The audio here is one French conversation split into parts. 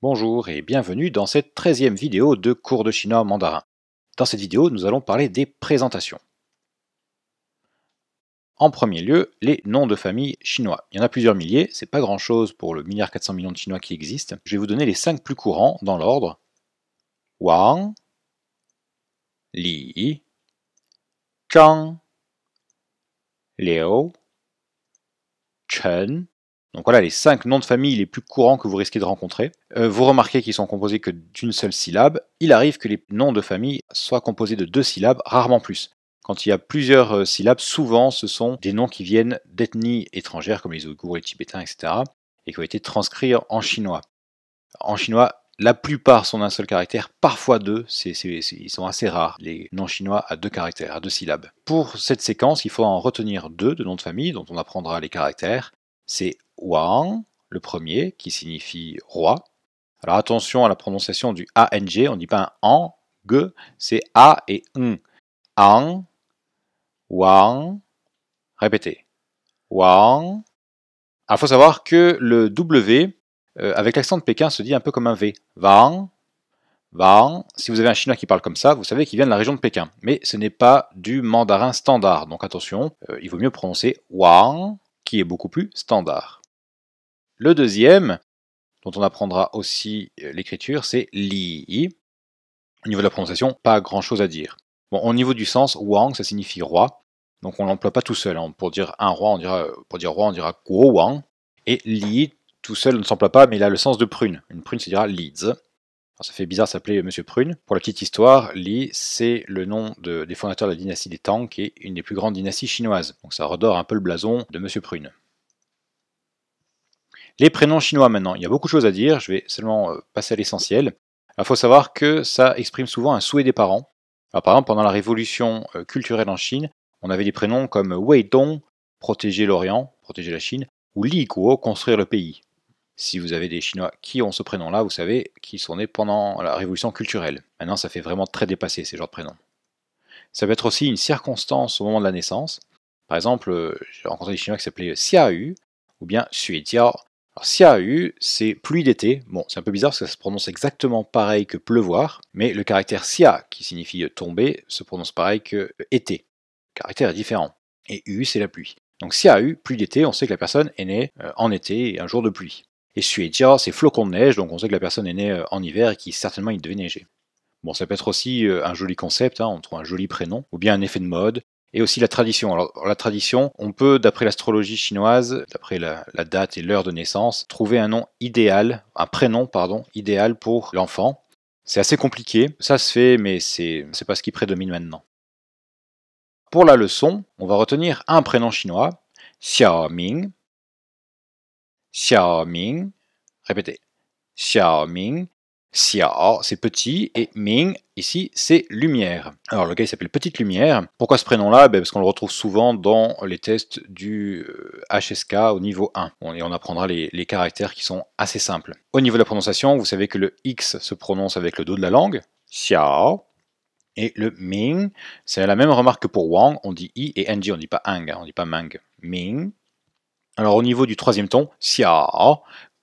Bonjour et bienvenue dans cette 13e vidéo de cours de chinois mandarin. Dans cette vidéo, nous allons parler des présentations. En premier lieu, les noms de famille chinois. Il y en a plusieurs milliers, c'est pas grand chose pour le milliard 400 millions de chinois qui existent. Je vais vous donner les 5 plus courants dans l'ordre. Wang, Li, Zhang, Liu, Chen, donc voilà les cinq noms de famille les plus courants que vous risquez de rencontrer. Euh, vous remarquez qu'ils sont composés que d'une seule syllabe. Il arrive que les noms de famille soient composés de deux syllabes, rarement plus. Quand il y a plusieurs euh, syllabes, souvent ce sont des noms qui viennent d'ethnies étrangères comme les Ouïghours, les Tibétains, etc. et qui ont été transcrits en chinois. En chinois, la plupart sont d'un seul caractère, parfois deux, ils sont assez rares, les noms chinois à deux caractères, à deux syllabes. Pour cette séquence, il faut en retenir deux de noms de famille dont on apprendra les caractères, c'est Wang, le premier, qui signifie roi. Alors attention à la prononciation du ANG, on ne dit pas un an, c'est A et N. An, Wang, répétez. Wang. Il ah, faut savoir que le W, euh, avec l'accent de Pékin, se dit un peu comme un V. Wang, Wang. Si vous avez un chinois qui parle comme ça, vous savez qu'il vient de la région de Pékin. Mais ce n'est pas du mandarin standard, donc attention, euh, il vaut mieux prononcer Wang qui est beaucoup plus standard. Le deuxième, dont on apprendra aussi euh, l'écriture, c'est li. Au niveau de la prononciation, pas grand chose à dire. Bon, au niveau du sens, wang, ça signifie roi. Donc on l'emploie pas tout seul. Hein. Pour dire un roi, on dira, euh, pour dire roi, on dira guo wang. Et li, tout seul, ne s'emploie pas, mais il a le sens de prune. Une prune, ça dira lids ça fait bizarre s'appeler Monsieur Prune. Pour la petite histoire, Li, c'est le nom des fondateurs de la dynastie des Tang, qui est une des plus grandes dynasties chinoises. Donc ça redore un peu le blason de Monsieur Prune. Les prénoms chinois maintenant, il y a beaucoup de choses à dire, je vais seulement euh, passer à l'essentiel. Il faut savoir que ça exprime souvent un souhait des parents. par exemple, pendant la révolution euh, culturelle en Chine, on avait des prénoms comme Wei Dong, protéger l'Orient, protéger la Chine, ou Li Guo, construire le pays. Si vous avez des Chinois qui ont ce prénom-là, vous savez qu'ils sont nés pendant la révolution culturelle. Maintenant, ça fait vraiment très dépasser ces genres de prénoms. Ça peut être aussi une circonstance au moment de la naissance. Par exemple, euh, j'ai rencontré des Chinois qui s'appelaient Xiaoyu ou bien Tia. Alors Xiaoyu, c'est pluie d'été. Bon, c'est un peu bizarre parce que ça se prononce exactement pareil que pleuvoir, mais le caractère Xia, qui signifie tomber, se prononce pareil que été. caractère est différent. Et U, c'est la pluie. Donc Xiaoyu, pluie d'été, on sait que la personne est née euh, en été et un jour de pluie. Et c'est flocon de neige, donc on sait que la personne est née euh, en hiver et qu'il certainement il devait neiger. Bon, ça peut être aussi euh, un joli concept, hein, on trouve un joli prénom, ou bien un effet de mode, et aussi la tradition. Alors, la tradition, on peut, d'après l'astrologie chinoise, d'après la, date et l'heure de naissance, trouver un nom idéal, un prénom, pardon, idéal pour l'enfant. C'est assez compliqué, ça se fait, mais c'est, c'est pas ce qui prédomine maintenant. Pour la leçon, on va retenir un prénom chinois, Xiaoming, Xiaoming. Répétez. Xiaoming. Xiao, c'est petit, et Ming, ici, c'est lumière. Alors, le gars, il s'appelle Petite Lumière. Pourquoi ce prénom-là ben, Parce qu'on le retrouve souvent dans les tests du HSK euh, au niveau 1. On, et on apprendra les, caractères qui sont assez simples. Au niveau de la prononciation, vous savez que le X se prononce avec le dos de la langue, Xiao, et le Ming, c'est la même remarque que pour Wang, on dit I et NG, on ne dit pas Ang, hein, on ne dit pas Mang. Ming, alors au niveau du troisième ton, sia,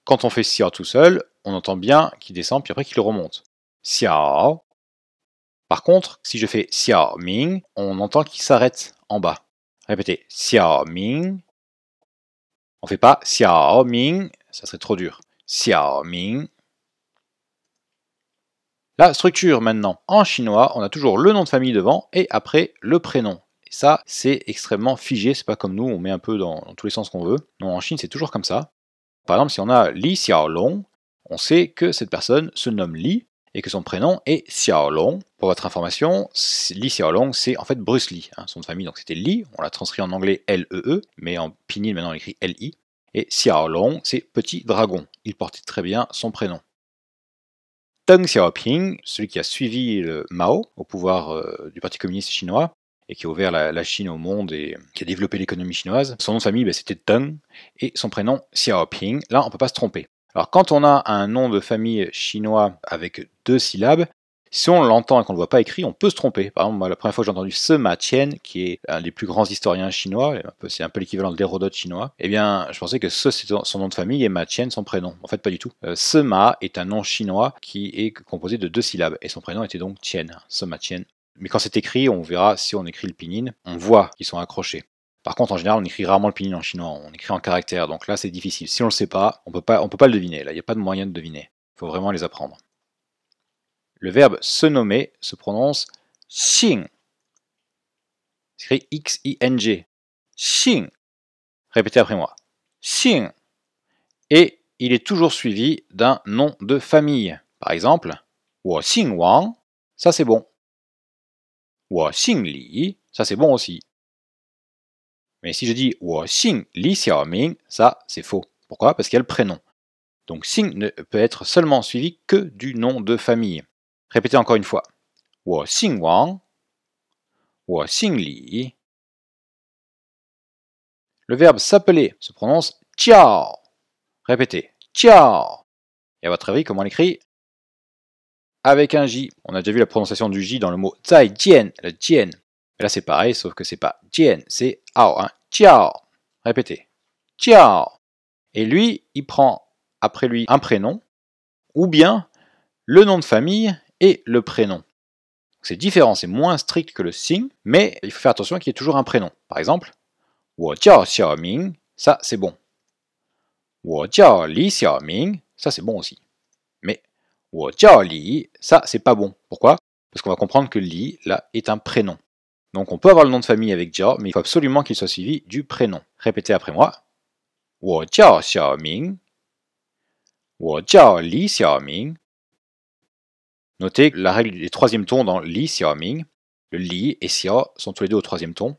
quand on fait sia tout seul, on entend bien qu'il descend puis après qu'il remonte. Sia. Par contre, si je fais sia ming, on entend qu'il s'arrête en bas. Répétez sia ming. On ne fait pas sia ming, ça serait trop dur. Sia ming. La structure maintenant. En chinois, on a toujours le nom de famille devant et après le prénom. Ça, c'est extrêmement figé, c'est pas comme nous, on met un peu dans, tous les sens qu'on veut. Non, en Chine, c'est toujours comme ça. Par exemple, si on a Li Xiaolong, on sait que cette personne se nomme Li et que son prénom est Xiaolong. Pour votre information, Li Xiaolong, c'est en fait Bruce Lee, hein, son de famille, donc c'était Li, on l'a transcrit en anglais L-E-E, e, mais en pinyin maintenant on écrit L-I. Et Xiaolong, c'est petit dragon, il portait très bien son prénom. Deng Xiaoping, celui qui a suivi le Mao au pouvoir euh, du Parti communiste chinois, et qui a ouvert la, Chine au monde et qui a développé l'économie chinoise. Son nom de famille, ben, c'était Deng, et son prénom, Xiaoping. Là, on ne peut pas se tromper. Alors, quand on a un nom de famille chinois avec deux syllabes, si on l'entend et qu'on ne le voit pas écrit, on peut se tromper. Par exemple, la première fois que j'ai entendu Sema Tien, qui est un des plus grands historiens chinois, c'est un peu l'équivalent de l'Hérodote chinois, eh bien, je pensais que Ce, son nom de famille et Ma Tien, son prénom. En fait, pas du tout. Sema euh, est un nom chinois qui est composé de deux syllabes, et son prénom était donc Tien. Sema Tien. Mais quand c'est écrit, on verra si on écrit le pinin, on voit qu'ils sont accrochés. Par contre, en général, on écrit rarement le pinyin en chinois, on écrit en caractère, donc là c'est difficile. Si on ne le sait pas, on peut pas, peut pas le deviner, là il n'y a pas de moyen de deviner. Il faut vraiment les apprendre. Le verbe se nommer se prononce xing. C'est écrit X-I-N-G. Xing. Répétez après moi. Xing. Et il est toujours suivi d'un nom de famille. Par exemple, Xing Wang. Ça c'est bon. Li, ça c'est bon aussi. Mais si je dis Xiaoming, ça c'est faux. Pourquoi Parce qu'il y a le prénom. Donc Xing ne peut être seulement suivi que du nom de famille. Répétez encore une fois. Le verbe s'appeler se prononce tiao. Répétez Et à votre avis, comment l'écrit avec un J. On a déjà vu la prononciation du J dans le mot zai Jian, la Jian. Là, c'est pareil, sauf que c'est pas Jian, c'est Ao. Hein. Jiao. Répétez. Jiao. Et lui, il prend après lui un prénom, ou bien le nom de famille et le prénom. C'est différent, c'est moins strict que le sing, mais il faut faire attention qu'il y ait toujours un prénom. Par exemple, Wo Jiao ça c'est bon. Wo Jiao Li ça c'est bon aussi. Euh, Li, ça c'est pas bon. Pourquoi Parce qu'on va comprendre que Li, là, est un prénom. Donc on peut avoir le nom de famille avec Jiao, mais il faut absolument qu'il soit suivi du prénom. Répétez après moi. Wo Jiao Li Notez la règle des troisième tons dans Li MING. Le Li et Xiao sont tous les deux au troisième ton.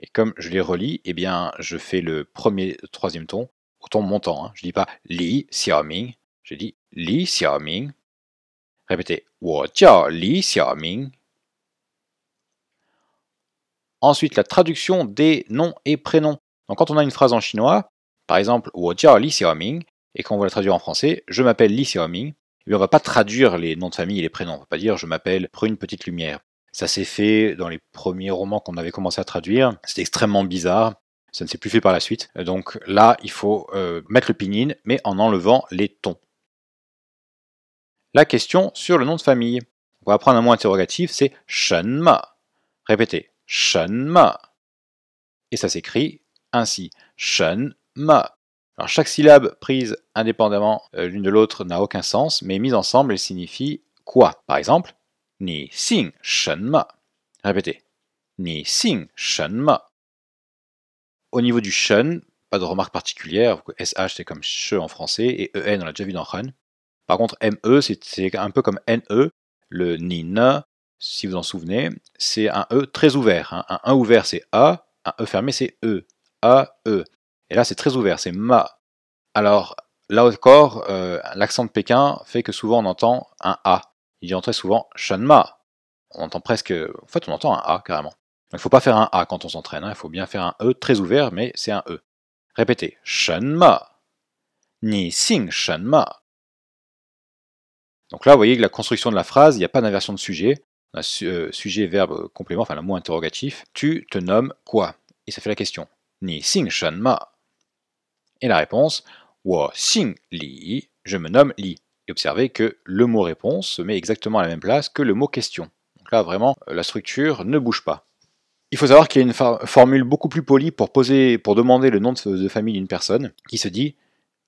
Et comme je les relis, eh bien, je fais le premier troisième ton au ton montant. Je ne dis pas Li MING. je dis Li MING. Répétez, Wo Li Xiaoming. Ensuite, la traduction des noms et prénoms. Donc, quand on a une phrase en chinois, par exemple, Wo Jiao Li Xiaoming, et qu'on va la traduire en français, je m'appelle Li Xiaoming, eh on ne va pas traduire les noms de famille et les prénoms. On ne va pas dire je m'appelle Prune Petite Lumière. Ça s'est fait dans les premiers romans qu'on avait commencé à traduire. C'était extrêmement bizarre. Ça ne s'est plus fait par la suite. Donc là, il faut euh, mettre le pinyin, mais en enlevant les tons la question sur le nom de famille. On va prendre un mot interrogatif, c'est Shenma. Répétez, Shenma. Et ça s'écrit ainsi, Shenma. Alors chaque syllabe prise indépendamment euh, l'une de l'autre n'a aucun sens, mais mise ensemble, elle signifie quoi Par exemple, Ni Sing Shenma. Répétez, Ni Sing Shenma. Au niveau du Shen, pas de remarque particulière, SH c'est comme CH en français et EN on l'a déjà vu dans Han. Par contre, ME, c'est un peu comme NE, le NIN, si vous en souvenez, c'est un E très ouvert. Hein. Un E ouvert, c'est A, un E fermé, c'est E. A, E. Et là, c'est très ouvert, c'est MA. Alors, là encore, euh, l'accent de Pékin fait que souvent on entend un A. Il y a très souvent Shanma. On entend presque. En fait, on entend un A carrément. Donc il ne faut pas faire un A quand on s'entraîne. Hein. Il faut bien faire un E très ouvert, mais c'est un E. Répétez. Shanma. Ni sing Shanma. Donc là, vous voyez que la construction de la phrase, il n'y a pas d'inversion de sujet. Euh, sujet, verbe, euh, complément, enfin le mot interrogatif. Tu te nommes quoi Et ça fait la question. Ni sing Shan Ma. Et la réponse, Wo Xing Li, je me nomme Li. Et observez que le mot réponse se met exactement à la même place que le mot question. Donc là, vraiment, euh, la structure ne bouge pas. Il faut savoir qu'il y a une formule beaucoup plus polie pour, poser, pour demander le nom de, famille d'une personne qui se dit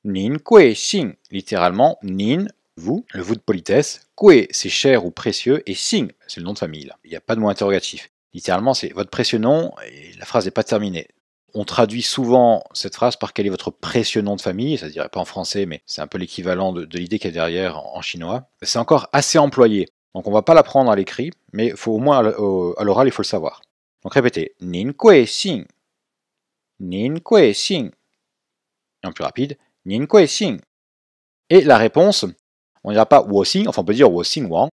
Nin kwe Xing, littéralement Nin vous, le vous de politesse, kwe, c'est cher ou précieux, et Sing, c'est le nom de famille Il n'y a pas de mot interrogatif. Littéralement, c'est votre précieux nom, et la phrase n'est pas terminée. On traduit souvent cette phrase par quel est votre précieux nom de famille, ça ne dirait pas en français, mais c'est un peu l'équivalent de, l'idée qu'il y a derrière en, chinois. C'est encore assez employé, donc on ne va pas l'apprendre à l'écrit, mais au moins euh, à l'oral, il faut le savoir. Donc répétez, Nin Kue Sing. Nin Kue Sing. Et en plus rapide, Nin Kue Sing. Et la réponse, on dira pas Woxing, enfin on peut dire Woxing Wang,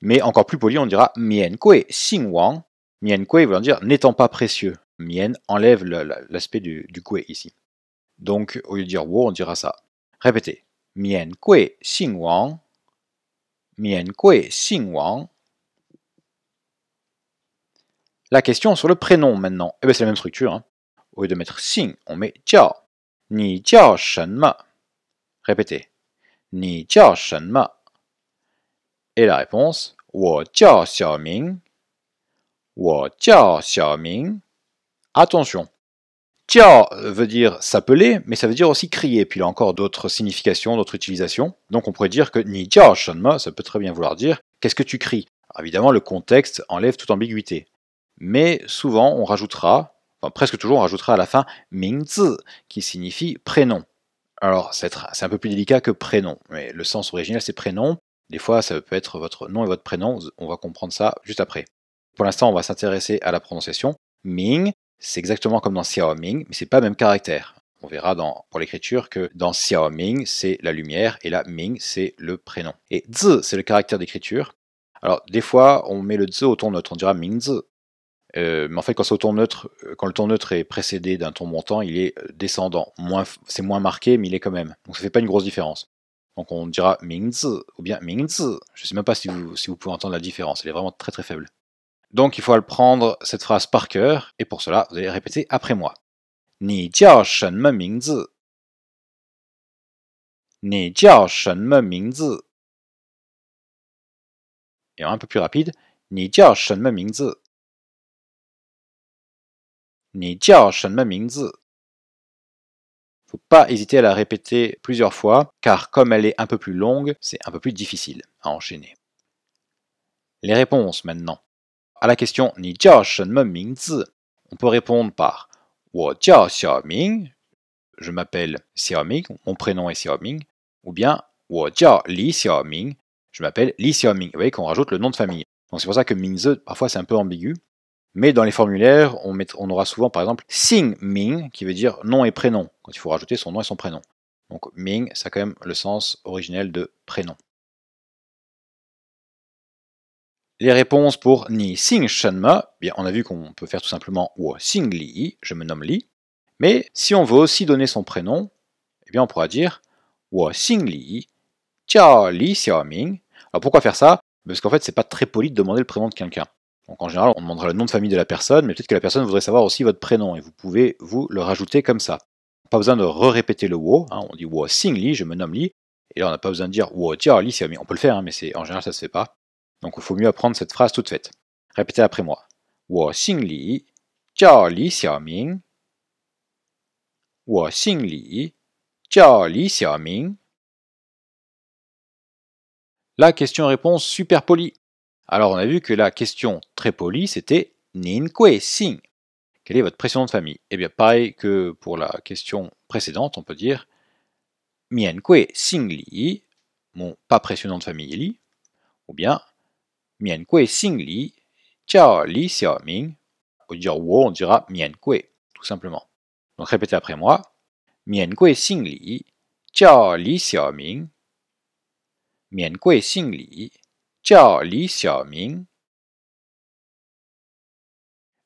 mais encore plus poli, on dira Mien Kui, Xing Wang. Mien dire n'étant pas précieux. Mien enlève l'aspect du, du ici. Donc au lieu de dire Wo, on dira ça. Répétez. Mien Kui, Xing Wang. Mien Wang. La question sur le prénom maintenant. Eh bien, c'est la même structure. Hein. Au lieu de mettre sing on met Jiao. Ni Jiao ma. Répétez. Ni jiao shen Et la réponse Wo jiao Wo jiao Attention Jiao veut dire s'appeler, mais ça veut dire aussi crier. Puis il a encore d'autres significations, d'autres utilisations. Donc on pourrait dire que ni jiao shen ça peut très bien vouloir dire qu'est-ce que tu cries évidemment, le contexte enlève toute ambiguïté. Mais souvent, on rajoutera, enfin presque toujours, on rajoutera à la fin zi, qui signifie prénom. Alors, c'est un peu plus délicat que prénom, mais le sens original, c'est prénom. Des fois, ça peut être votre nom et votre prénom. On va comprendre ça juste après. Pour l'instant, on va s'intéresser à la prononciation. Ming, c'est exactement comme dans Xiaoming, mais c'est pas le même caractère. On verra pour l'écriture que dans Xiaoming, c'est la lumière et là, Ming, c'est le prénom. Et z, c'est le caractère d'écriture. Alors, des fois, on met le z autour de notre on dira Ming euh, mais en fait, quand, ton neutre, euh, quand le ton neutre est précédé d'un ton montant, il est euh, descendant. c'est moins marqué, mais il est quand même. Donc ça ne fait pas une grosse différence. Donc on dira Mingz ou bien Mingz. Je ne sais même pas si vous, pouvez entendre la différence. Elle est vraiment très très faible. Donc il faut prendre cette phrase par cœur, et pour cela, vous allez répéter après moi. Ni jiao shen me Et un peu plus rapide. Ni faut pas hésiter à la répéter plusieurs fois, car comme elle est un peu plus longue, c'est un peu plus difficile à enchaîner. Les réponses maintenant. À la question Ni on peut répondre par je m'appelle Xiaoming, mon prénom est Xiaoming, ou bien Li je m'appelle Li Xiaoming. Vous voyez qu'on rajoute le nom de famille. Donc c'est pour ça que Mingzi, parfois c'est un peu ambigu. Mais dans les formulaires, on, aura souvent par exemple Sing Ming, qui veut dire nom et prénom, quand il faut rajouter son nom et son prénom. Donc Ming, ça a quand même le sens originel de prénom. Les réponses pour Ni Sing Shenma, bien, on a vu qu'on peut faire tout simplement Wo Sing Li, je me nomme Li. Mais si on veut aussi donner son prénom, eh bien on pourra dire Wo Sing Li, Tia Li Ming. Alors pourquoi faire ça Parce qu'en fait, c'est pas très poli de demander le prénom de quelqu'un. Donc en général, on demandera le nom de famille de la personne, mais peut-être que la personne voudrait savoir aussi votre prénom, et vous pouvez vous le rajouter comme ça. Pas besoin de re-répéter le wo, hein, on dit wo sing li, je me nomme li. et là on n'a pas besoin de dire wo tia mi. on peut le faire, hein, mais en général ça ne se fait pas. Donc il faut mieux apprendre cette phrase toute faite. Répétez après moi. Wo sing Li, Jia Li Wo sing Li, Li La question-réponse super polie. Alors on a vu que la question très polie, c'était Kwe Sing. Quelle est votre de famille Eh bien, pareil que pour la question précédente, on peut dire Sing Li, mon pas précédent de famille Li, ou bien kue sing Li, Chao Li Xiaoming. Au dire Wo, on dira kwe, tout simplement. Donc répétez après moi Miankwe sing Li, Chao Li Xiaoming. sing Li, Li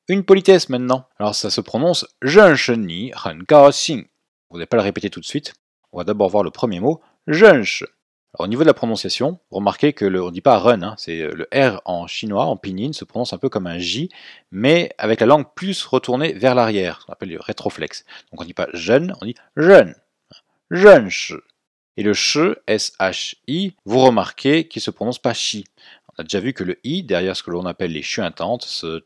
Une politesse maintenant. Alors ça se prononce Zhen Shen Vous n'allez pas le répéter tout de suite. On va d'abord voir le premier mot, Zhen au niveau de la prononciation, remarquez que ne dit pas run, hein, c'est euh, le R en chinois, en pinyin, se prononce un peu comme un J, mais avec la langue plus retournée vers l'arrière, ce qu'on appelle le rétroflexe. Donc on ne dit pas jeune, on dit jeun. Shen. Et le sh, s i vous remarquez qu'il ne se prononce pas chi. On a déjà vu que le i, derrière ce que l'on appelle les chuintantes, ce,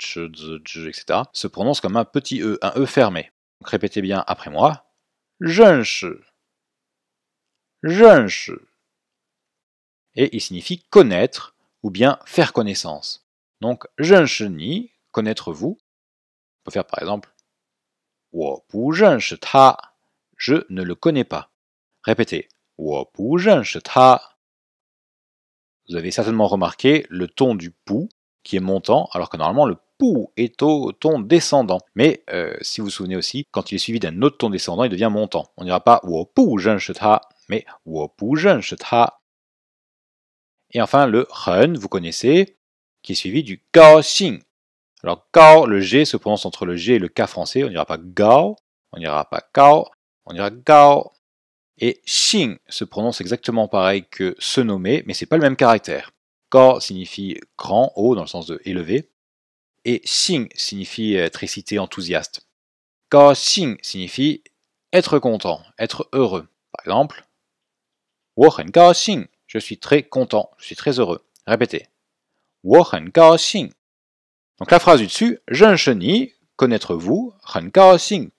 etc., se prononce comme un petit e, un e fermé. Donc répétez bien après moi. Jeunche. Jeunche. Et il signifie connaître ou bien faire connaissance. Donc junsh ni, connaître-vous. On peut faire par exemple je ne le connais pas. Répétez. Vous avez certainement remarqué le ton du pou qui est montant, alors que normalement le pou est au ton descendant. Mais euh, si vous vous souvenez aussi, quand il est suivi d'un autre ton descendant, il devient montant. On n'ira dira pas mais Et enfin le ren, vous connaissez, qui est suivi du gao xing. Alors gao, le g se prononce entre le g et le k français, on n'ira pas gao, on n'ira pas GAO, on dira gao. Et Xing se prononce exactement pareil que se nommer, mais ce n'est pas le même caractère. Ka » signifie grand, haut, dans le sens de élevé. Et Xing signifie être euh, excité, enthousiaste. Ka Xing signifie être content, être heureux. Par exemple, Wo hen kao xing, je suis très content, je suis très heureux. Répétez. Wo hen Donc la phrase du dessus, jeune chenille, connaître vous, hen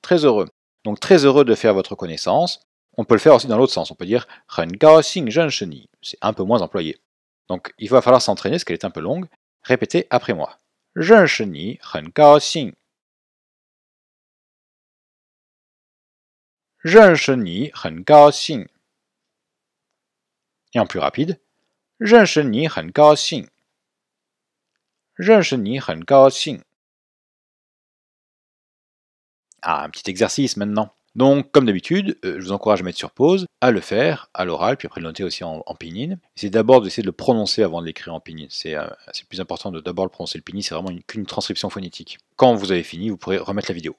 très heureux. Donc très heureux de faire votre connaissance. On peut le faire aussi dans l'autre sens, on peut dire c'est un peu moins employé. Donc il va falloir s'entraîner, parce qu'elle est un peu longue. Répétez après moi. Et en plus rapide, Ah, un petit exercice maintenant. Donc, comme d'habitude, euh, je vous encourage à mettre sur pause, à le faire à l'oral, puis après le noter aussi en, pinyin. C'est d'abord d'essayer de le prononcer avant de l'écrire en pinyin. C'est le euh, plus important de d'abord le prononcer le pinyin, c'est vraiment qu'une transcription phonétique. Quand vous avez fini, vous pourrez remettre la vidéo.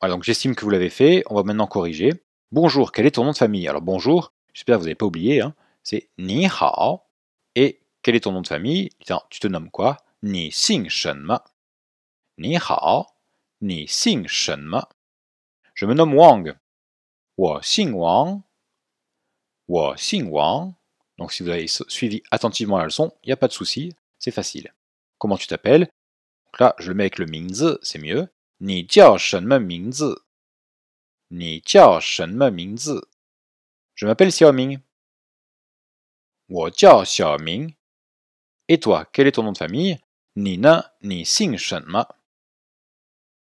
Voilà, donc j'estime que vous l'avez fait, on va maintenant corriger. Bonjour, quel est ton nom de famille Alors bonjour, j'espère que vous n'avez pas oublié, hein. c'est Ni Hao. Et quel est ton nom de famille Tu te nommes quoi Ni Xing Ma. Ni Hao, Ni Xing Ma. Je me nomme Wang. Wo Xing Wang. Xing Wang. Donc si vous avez suivi attentivement la leçon, il n'y a pas de souci, c'est facile. Comment tu t'appelles Donc là, je le mets avec le Mingzi, c'est mieux. Ni Mingzi. Ni Mingzi. Je m'appelle Xiaoming. Wo jiao Xiaoming. Et toi, quel est ton nom de famille Ni ni xing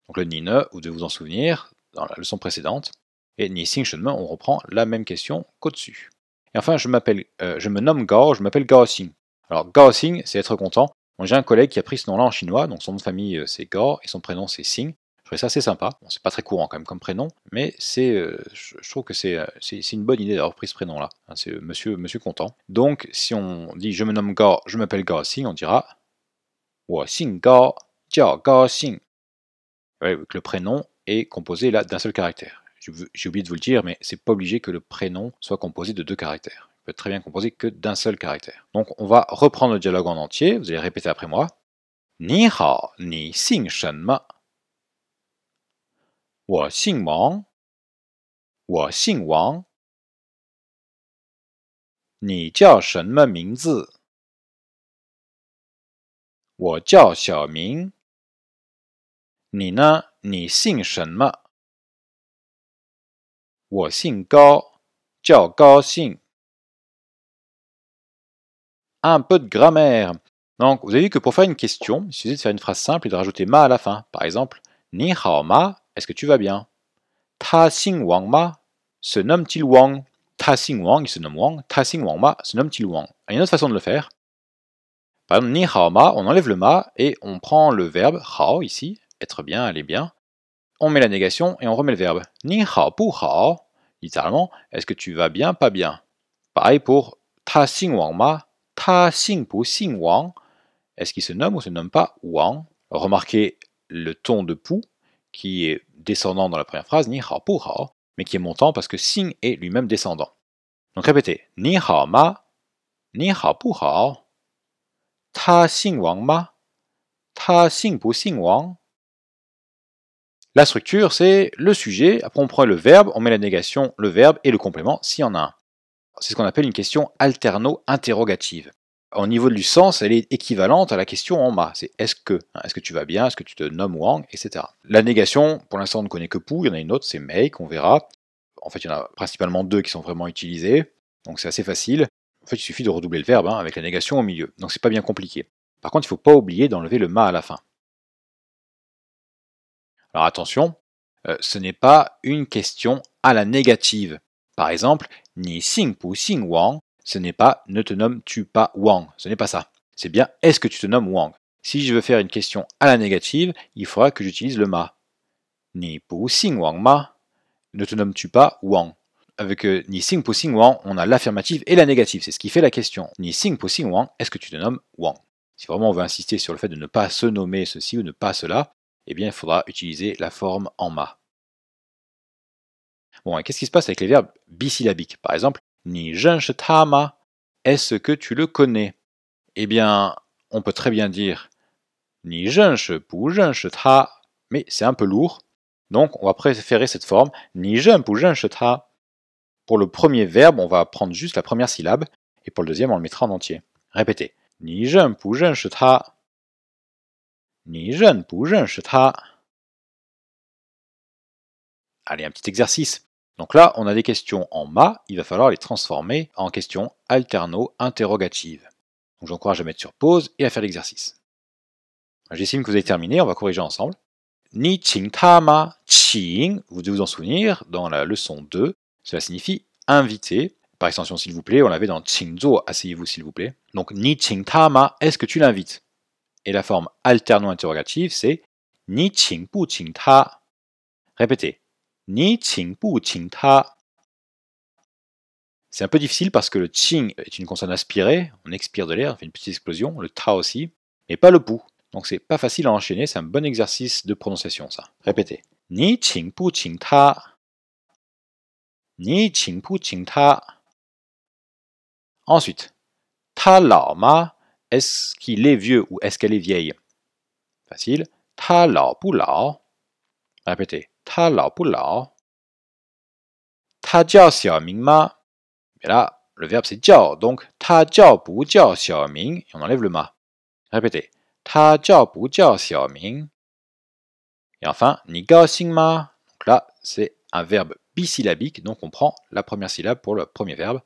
Donc le ni vous devez vous en souvenir, dans la leçon précédente. Et ni Nissing men, on reprend la même question qu'au-dessus. Et enfin, je, m'appelle, euh, je me nomme Gao, je m'appelle Gao Xing. Alors Gao Xing, c'est être content. j'ai un collègue qui a pris ce nom-là en chinois, donc son nom de famille euh, c'est Gao et son prénom c'est Xing. Je trouvais ça assez sympa. c'est pas très courant quand même comme prénom, mais c'est, euh, je, trouve que c'est, c'est, une bonne idée d'avoir pris ce prénom-là. Hein, c'est monsieur, monsieur Content. Donc si on dit je me nomme Gao, je m'appelle Gao Xing, on dira Wo Xing Gao, Jiao Gao Xing. avec le prénom est composé là d'un seul caractère. J'ai oublié de vous le dire, mais c'est pas obligé que le prénom soit composé de deux caractères. Il peut être très bien composé que d'un seul caractère. Donc on va reprendre le dialogue en entier, vous allez répéter après moi. Ni hao, ni xing shen ma. Wo xing wang. Wo xing Ni jiao shen Wo jiao ming. Ni ni Un peu de grammaire. Donc, vous avez vu que pour faire une question, il suffit de faire une phrase simple et de rajouter ma à la fin. Par exemple, Ni hao ma, est-ce que tu vas bien Ta sing wang ma, se nomme-t-il wang Ta sing wang, il se nomme wang. Ta sing wang ma, se nomme-t-il wang a une autre façon de le faire. Par exemple, Ni hao ma, on enlève le ma et on prend le verbe hao ici, être bien, aller bien, on met la négation et on remet le verbe. Ni hao pu hao, littéralement, est-ce que tu vas bien, pas bien Pareil pour ta xing wang ma, ta xing bu xing wang, est-ce qu'il se nomme ou se nomme pas wang Remarquez le ton de pou qui est descendant dans la première phrase, ni hao pu hao, mais qui est montant parce que xing est lui-même descendant. Donc répétez, ni hao ma, ni hao pu hao, ta xing wang ma, ta xing bu xing wang, la structure, c'est le sujet, après on prend le verbe, on met la négation, le verbe et le complément s'il y en a un. C'est ce qu'on appelle une question alterno-interrogative. Au niveau du sens, elle est équivalente à la question en ma. C'est est-ce que hein, Est-ce que tu vas bien Est-ce que tu te nommes Wang Etc. La négation, pour l'instant, on ne connaît que pou. Il y en a une autre, c'est make, on verra. En fait, il y en a principalement deux qui sont vraiment utilisés. Donc c'est assez facile. En fait, il suffit de redoubler le verbe hein, avec la négation au milieu. Donc c'est pas bien compliqué. Par contre, il ne faut pas oublier d'enlever le ma à la fin. Alors attention, euh, ce n'est pas une question à la négative. Par exemple, ni sing pu sing wang, ce n'est pas ne te nommes-tu pas wang, ce n'est pas ça. C'est bien est-ce que tu te nommes wang. Si je veux faire une question à la négative, il faudra que j'utilise le ma. Ni pu sing wang ma, ne te nommes-tu pas wang. Avec euh, ni sing pu sing wang, on a l'affirmative et la négative, c'est ce qui fait la question. Ni sing pu sing wang, est-ce que tu te nommes wang si vraiment on veut insister sur le fait de ne pas se nommer ceci ou ne pas cela, eh bien, il faudra utiliser la forme en ma. Bon, qu'est-ce qui se passe avec les verbes bisyllabiques Par exemple, ni ma est-ce que tu le connais Eh bien, on peut très bien dire ni pu mais c'est un peu lourd, donc on va préférer cette forme ni pu Pour le premier verbe, on va prendre juste la première syllabe, et pour le deuxième, on le mettra en entier. Répétez. Ni pu 你认不认识他 Allez, un petit exercice. Donc là, on a des questions en ma, il va falloir les transformer en questions alterno-interrogatives. Donc j'encourage à mettre sur pause et à faire l'exercice. J'estime que vous avez terminé, on va corriger ensemble. Ni qing ta ma qing, vous devez vous en souvenir, dans la leçon 2, cela signifie inviter. Par extension, s'il vous plaît, on l'avait dans qingzhou, asseyez-vous s'il vous plaît. Donc ni qing ta ma, est-ce que tu l'invites et la forme alterno-interrogative, c'est Ni qing bu qing ta. Répétez. Ni qing bu qing ta. C'est un peu difficile parce que le qing est une consonne aspirée, on expire de l'air, on fait une petite explosion, le ta aussi, mais pas le pu. Donc c'est pas facile à enchaîner, c'est un bon exercice de prononciation ça. Répétez. Ni qing bu qing ta. Ni qing bu qing ta. Ensuite, ta lao ma. Est-ce qu'il est vieux ou est-ce qu'elle est vieille Facile. Ta lao pu lao. Répétez. Ta lao pu lao. Ta jiao xiaoming ma. Mais là, le verbe c'est jiao. Donc, ta jiao pu jiao ming, Et on enlève le ma. Répétez. Ta jiao pu jiao ming Et enfin, ni gao xing ma. Donc là, c'est un verbe bisyllabique. Donc, on prend la première syllabe pour le premier verbe.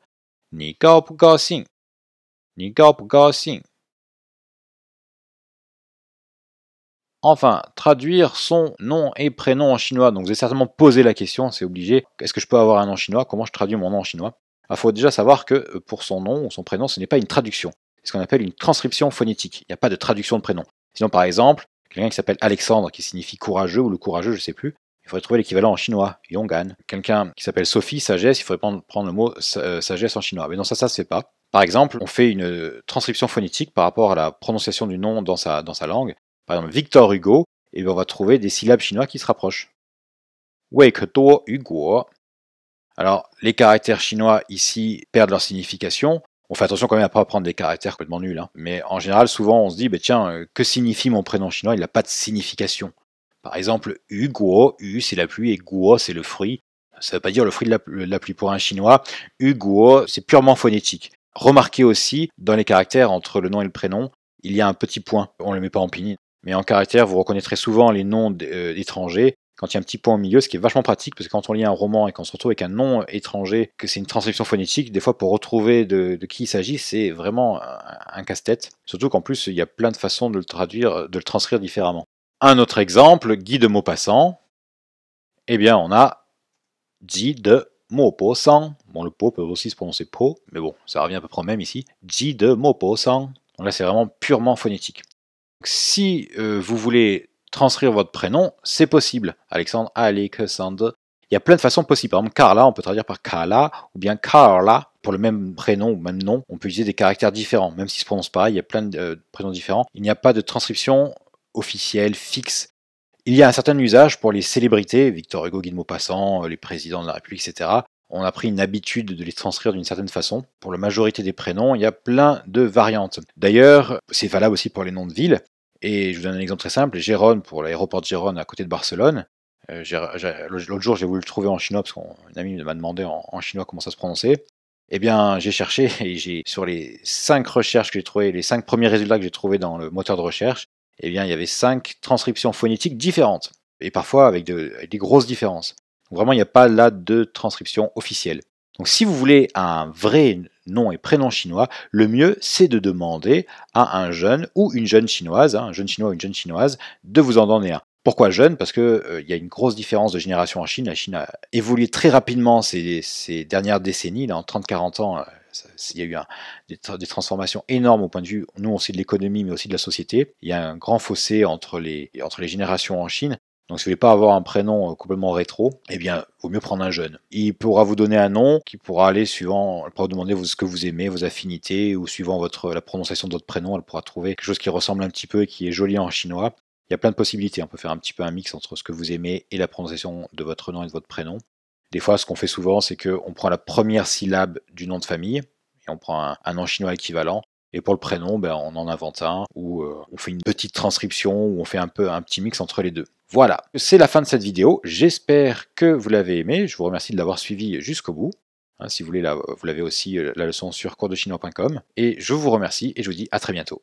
Ni gao pu gao xing. Ni gao xing. Enfin, traduire son nom et prénom en chinois. Donc, vous avez certainement posé la question, c'est obligé. Est-ce que je peux avoir un nom chinois Comment je traduis mon nom en chinois Il faut déjà savoir que euh, pour son nom ou son prénom, ce n'est pas une traduction. C'est ce qu'on appelle une transcription phonétique. Il n'y a pas de traduction de prénom. Sinon, par exemple, quelqu'un qui s'appelle Alexandre, qui signifie courageux ou le courageux, je ne sais plus, il faudrait trouver l'équivalent en chinois, Yongan. Quelqu'un qui s'appelle Sophie, sagesse, il faudrait prendre, le mot euh, sagesse en chinois. Mais non, ça, ça se fait pas. Par exemple, on fait une euh, transcription phonétique par rapport à la prononciation du nom dans sa langue par exemple Victor Hugo, et ben, on va trouver des syllabes chinoises qui se rapprochent. Wei Alors, les caractères chinois ici perdent leur signification. On fait attention quand même à ne pas prendre des caractères complètement nuls. Hein. Mais en général, souvent, on se dit, ben tiens, euh, que signifie mon prénom chinois Il n'a pas de signification. Par exemple, Hugo. U c'est la pluie et Guo c'est le fruit. Ça ne veut pas dire le fruit de la, pluie pour un chinois. Yu c'est purement phonétique. Remarquez aussi, dans les caractères entre le nom et le prénom, il y a un petit point. On ne le met pas en pinyin. Mais en caractère, vous reconnaîtrez souvent les noms d'étrangers euh, quand il y a un petit point au milieu, ce qui est vachement pratique, parce que quand on lit un roman et qu'on se retrouve avec un nom étranger, que c'est une transcription phonétique, des fois pour retrouver de, qui il s'agit, c'est vraiment un, casse-tête. Surtout qu'en plus, il y a plein de façons de le traduire, de le transcrire différemment. Un autre exemple, Guy de Maupassant. Eh bien, on a Guy de Maupassant. Bon, le pot » peut aussi se prononcer po, mais bon, ça revient à peu près au même ici. Guy de Maupassant. Donc là, c'est vraiment purement phonétique. Si euh, vous voulez transcrire votre prénom, c'est possible. Alexandre, Alexandre. Il y a plein de façons possibles. Par exemple, Carla, on peut traduire par Carla ou bien Carla. Pour le même prénom ou même nom, on peut utiliser des caractères différents. Même s'ils se prononcent pareil, il y a plein de euh, prénoms différents. Il n'y a pas de transcription officielle, fixe. Il y a un certain usage pour les célébrités, Victor Hugo, Guillaume Passant, euh, les présidents de la République, etc on a pris une habitude de les transcrire d'une certaine façon. Pour la majorité des prénoms, il y a plein de variantes. D'ailleurs, c'est valable aussi pour les noms de villes. Et je vous donne un exemple très simple, Gérone, pour l'aéroport de Gérone à côté de Barcelone. Euh, l'autre jour, j'ai voulu le trouver en chinois, parce qu'une amie m'a demandé en, chinois comment ça se prononçait. Eh bien, j'ai cherché, et j'ai sur les cinq recherches que j'ai trouvées, les cinq premiers résultats que j'ai trouvés dans le moteur de recherche, eh bien, il y avait cinq transcriptions phonétiques différentes, et parfois avec des grosses différences vraiment, il n'y a pas là de transcription officielle. Donc si vous voulez un vrai nom et prénom chinois, le mieux c'est de demander à un jeune ou une jeune chinoise, hein, un jeune chinois ou une jeune chinoise, de vous en donner un. Pourquoi jeune Parce qu'il euh, y a une grosse différence de génération en Chine. La Chine a évolué très rapidement ces, dernières décennies. Dans en 30-40 ans, euh, il y a eu des, transformations énormes au point de vue, nous aussi de l'économie, mais aussi de la société. Il y a un grand fossé entre les, entre les générations en Chine. Donc si vous voulez pas avoir un prénom euh, complètement rétro, eh bien, vaut mieux prendre un jeune. Il pourra vous donner un nom qui pourra aller suivant, elle pourra vous demander ce que vous aimez, vos affinités, ou suivant votre, la prononciation de votre prénom, elle pourra trouver quelque chose qui ressemble un petit peu et qui est joli en chinois. Il y a plein de possibilités, on peut faire un petit peu un mix entre ce que vous aimez et la prononciation de votre nom et de votre prénom. Des fois, ce qu'on fait souvent, c'est qu'on prend la première syllabe du nom de famille, et on prend un nom chinois équivalent, et pour le prénom, ben, on en invente un, ou euh, on fait une petite transcription, ou on fait un peu un petit mix entre les deux. Voilà, c'est la fin de cette vidéo. J'espère que vous l'avez aimé. Je vous remercie de l'avoir suivi jusqu'au bout. Hein, si vous voulez, vous l'avez aussi euh, la leçon sur coursdechinois.com. Et je vous remercie et je vous dis à très bientôt.